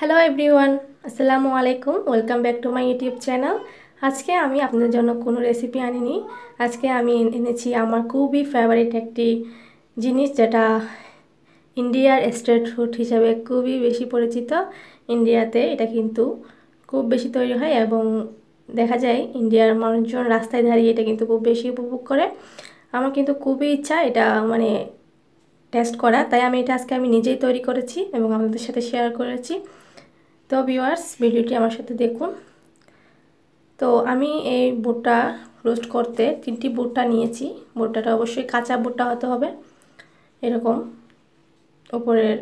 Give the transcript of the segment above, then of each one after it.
Hello everyone আসসালামু আলাইকুম welcome back to my YouTube channel আজকে আমি আপনাদের জন্য কোনো রেসিপি আনিনি আজকে আমি এনেছি আমার খুবই ফেভারিট একটি জিনিস যেটা ইন্ডিয়ার স্টেট ফুড হিসাবে খুবই বেশি পরিচিত ইন্ডিয়াতে এটা কিন্তু খুব বেশি তৈরি হয় এবং দেখা যায় ইন্ডিয়ার মানুষজন রাস্তায় দাঁড়িয়ে এটা কিন্তু খুব বেশি উপভোগ করে আমার কিন্তু খুবই ইচ্ছা এটা মানে টেস্ট করা তাই আমি এটা আজকে আমি নিজেই তৈরি করেছি এবং আপনাদের সাথে শেয়ার করেছি তো ভিওয়ার্স ভিডিওটি আমার সাথে দেখুন তো আমি এই বুটটা রোস্ট করতে তিনটি বুটটা নিয়েছি বুটটাটা অবশ্যই কাঁচা বুটটা হতে হবে এরকম ওপরের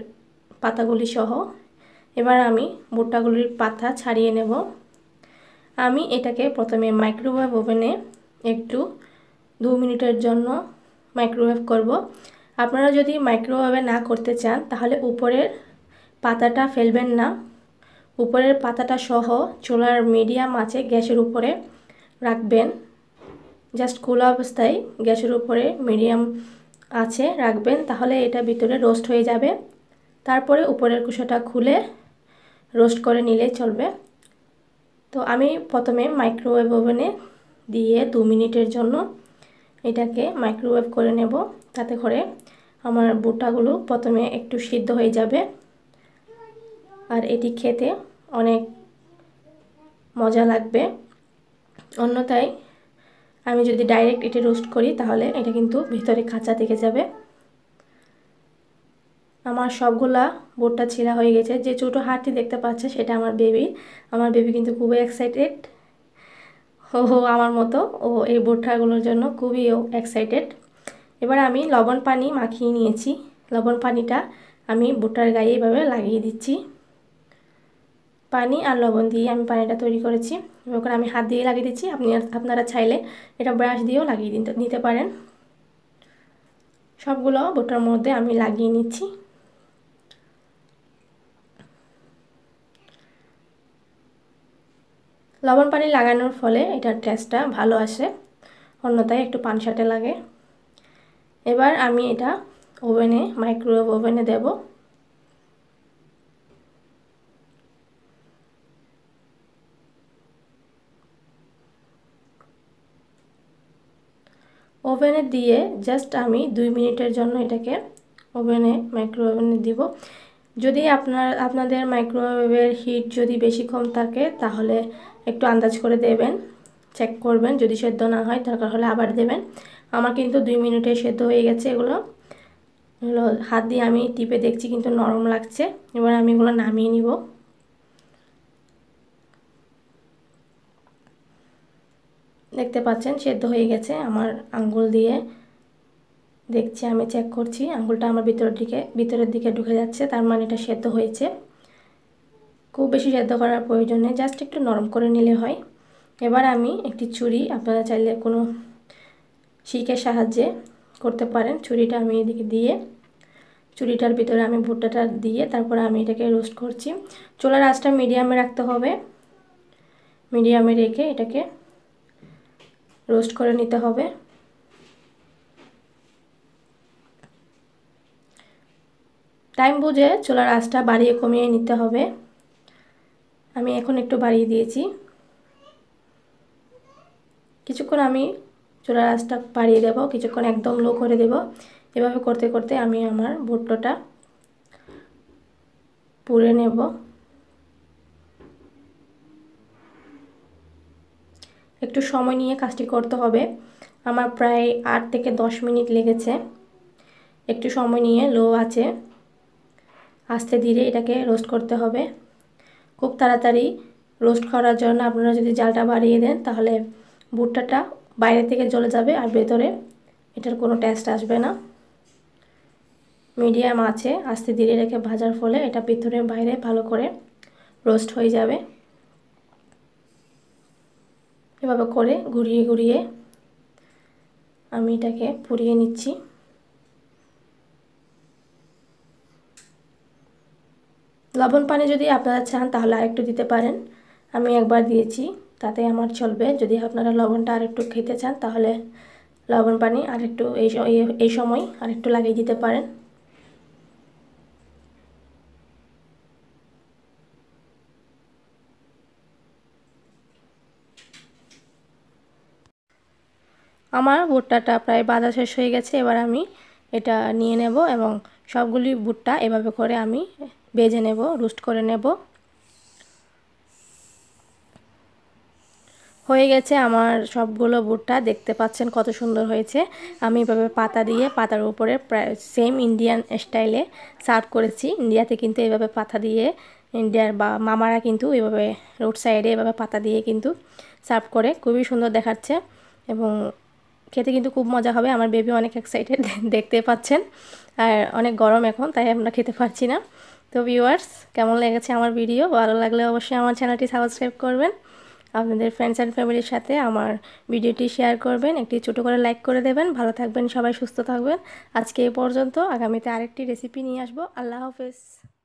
পাতাগুলি সহ এবার আমি বুটাগুলির পাতা ছাড়িয়ে নেব আমি এটাকে প্রথমে মাইক্রোওয়েভ ওভেনে একটু দু মিনিটের জন্য মাইক্রোওয়েভ করব। আপনারা যদি মাইক্রোওয়েভে না করতে চান তাহলে উপরের পাতাটা ফেলবেন না উপরের পাতাটা সহ চুলার মিডিয়াম আছে গ্যাসের উপরে রাখবেন জাস্ট খোলা অবস্থায় গ্যাসের উপরে মিডিয়াম আছে রাখবেন তাহলে এটা ভিতরে রোস্ট হয়ে যাবে তারপরে উপরের কুশোটা খুলে রোস্ট করে নিলে চলবে তো আমি প্রথমে মাইক্রোওয়েভ ওভেনে দিয়ে দু মিনিটের জন্য এটাকে মাইক্রোওয়েভ করে নেব তাতে করে আমার বুটাগুলো প্রথমে একটু সিদ্ধ হয়ে যাবে আর এটি খেতে অনেক মজা লাগবে অন্যথায় আমি যদি ডাইরেক্ট এটি রোস্ট করি তাহলে এটা কিন্তু ভিতরে কাঁচা থেকে যাবে আমার সবগুলা বোটটা ছিঁড়া হয়ে গেছে যে ছোটো হাড়টি দেখতে পাচ্ছে সেটা আমার বেবি আমার বেবি কিন্তু খুবই এক্সাইটেড ও আমার মতো ও এই বোটাগুলোর জন্য খুবই ও এক্সাইটেড এবার আমি লবণ পানি মাখিয়ে নিয়েছি লবণ পানিটা আমি বোটার গায়ে এভাবে লাগিয়ে দিচ্ছি পানি আর লবণ দিয়ে আমি পানিটা তৈরি করেছি এবার আমি হাত দিয়ে লাগিয়ে দিচ্ছি আপনি আপনারা চাইলে এটা ব্রাশ দিয়েও লাগিয়ে দিতে নিতে পারেন সবগুলো বোটার মধ্যে আমি লাগিয়ে নিচ্ছি লবণ পানি লাগানোর ফলে এটার টেস্টটা ভালো আসে অন্যতায় একটু সাটে লাগে এবার আমি এটা ওভেনে মাইক্রোওয়েভ ওভেনে দেবো ওভেনে দিয়ে জাস্ট আমি দুই মিনিটের জন্য এটাকে ওভেনে মাইক্রোওয়েভেনে দিব যদি আপনার আপনাদের মাইক্রোওয়েভের হিট যদি বেশি কম থাকে তাহলে একটু আন্দাজ করে দেবেন চেক করবেন যদি সেদ্ধ না হয় দরকার হলে আবার দেবেন আমার কিন্তু দুই মিনিটে সেদ্ধ হয়ে গেছে এগুলো এগুলো হাত দিয়ে আমি টিপে দেখছি কিন্তু নরম লাগছে এবার আমি এগুলো নামিয়ে নিব দেখতে পাচ্ছেন সেদ্ধ হয়ে গেছে আমার আঙ্গুল দিয়ে দেখছি আমি চেক করছি আঙ্গুলটা আমার ভিতরের দিকে ভিতরের দিকে ঢুকে যাচ্ছে তার মানে এটা সেদ্ধ হয়েছে খুব বেশি সেদ্ধ করার প্রয়োজন নেই জাস্ট একটু নরম করে নিলে হয় এবার আমি একটি ছুরি আপনারা চাইলে কোনো শিকের সাহায্যে করতে পারেন ছুরিটা আমি এদিকে দিয়ে চুরিটার ভিতরে আমি ভুট্টাটা দিয়ে তারপরে আমি এটাকে রোস্ট করছি চোলার আঁচটা মিডিয়ামে রাখতে হবে মিডিয়ামে রেখে এটাকে রোস্ট করে নিতে হবে টাইম বুঝে চুলার আঁচটা বাড়িয়ে কমিয়ে নিতে হবে আমি এখন একটু বাড়িয়ে দিয়েছি কিছুক্ষণ আমি চুলার আঁচটা বাড়িয়ে দেব কিছুক্ষণ একদম লো করে দেব এভাবে করতে করতে আমি আমার ভুট্টোটা পুড়ে নেব একটু সময় নিয়ে কাজটি করতে হবে আমার প্রায় আট থেকে দশ মিনিট লেগেছে একটু সময় নিয়ে লো আছে আস্তে ধীরে এটাকে রোস্ট করতে হবে খুব তাড়াতাড়ি রোস্ট করার জন্য আপনারা যদি জালটা বাড়িয়ে দেন তাহলে ভুট্টাটা বাইরে থেকে জ্বলে যাবে আর ভেতরে এটার কোনো টেস্ট আসবে না মিডিয়াম আছে আস্তে ধীরে রেখে ভাজার ফলে এটা ভেতরে বাইরে ভালো করে রোস্ট হয়ে যাবে এভাবে করে ঘুরিয়ে ঘুরিয়ে আমি এটাকে পুড়িয়ে নিচ্ছি লবণ পানি যদি আপনারা চান তাহলে আরেকটু দিতে পারেন আমি একবার দিয়েছি তাতে আমার চলবে যদি আপনারা লবণটা আরেকটু খেতে চান তাহলে লবণ পানি আরেকটু এই এই সময় আরেকটু লাগিয়ে দিতে পারেন আমার ভুট্টাটা প্রায় বাঁধা শেষ হয়ে গেছে এবার আমি এটা নিয়ে নেব এবং সবগুলি ভুট্টা এভাবে করে আমি বেজে নেব রুস্ট করে নেব হয়ে গেছে আমার সবগুলো ভুট্টা দেখতে পাচ্ছেন কত সুন্দর হয়েছে আমি এভাবে পাতা দিয়ে পাতার উপরে প্রায় সেম ইন্ডিয়ান স্টাইলে সার্ভ করেছি ইন্ডিয়াতে কিন্তু এভাবে পাতা দিয়ে ইন্ডিয়ার বা মামারা কিন্তু এভাবে রোড সাইডে এভাবে পাতা দিয়ে কিন্তু সার্ভ করে খুবই সুন্দর দেখাচ্ছে এবং খেতে কিন্তু খুব মজা হবে আমার বেবি অনেক এক্সাইটেড দেখতে পাচ্ছেন আর অনেক গরম এখন তাই আমরা খেতে পারছি না তো ভিউয়ার্স কেমন লেগেছে আমার ভিডিও ভালো লাগলে অবশ্যই আমার চ্যানেলটি সাবস্ক্রাইব করবেন আপনাদের ফ্রেন্ডস অ্যান্ড ফ্যামিলির সাথে আমার ভিডিওটি শেয়ার করবেন একটি ছোটো করে লাইক করে দেবেন ভালো থাকবেন সবাই সুস্থ থাকবেন আজকে এ পর্যন্ত আগামীতে আরেকটি রেসিপি নিয়ে আসবো আল্লাহ হাফেজ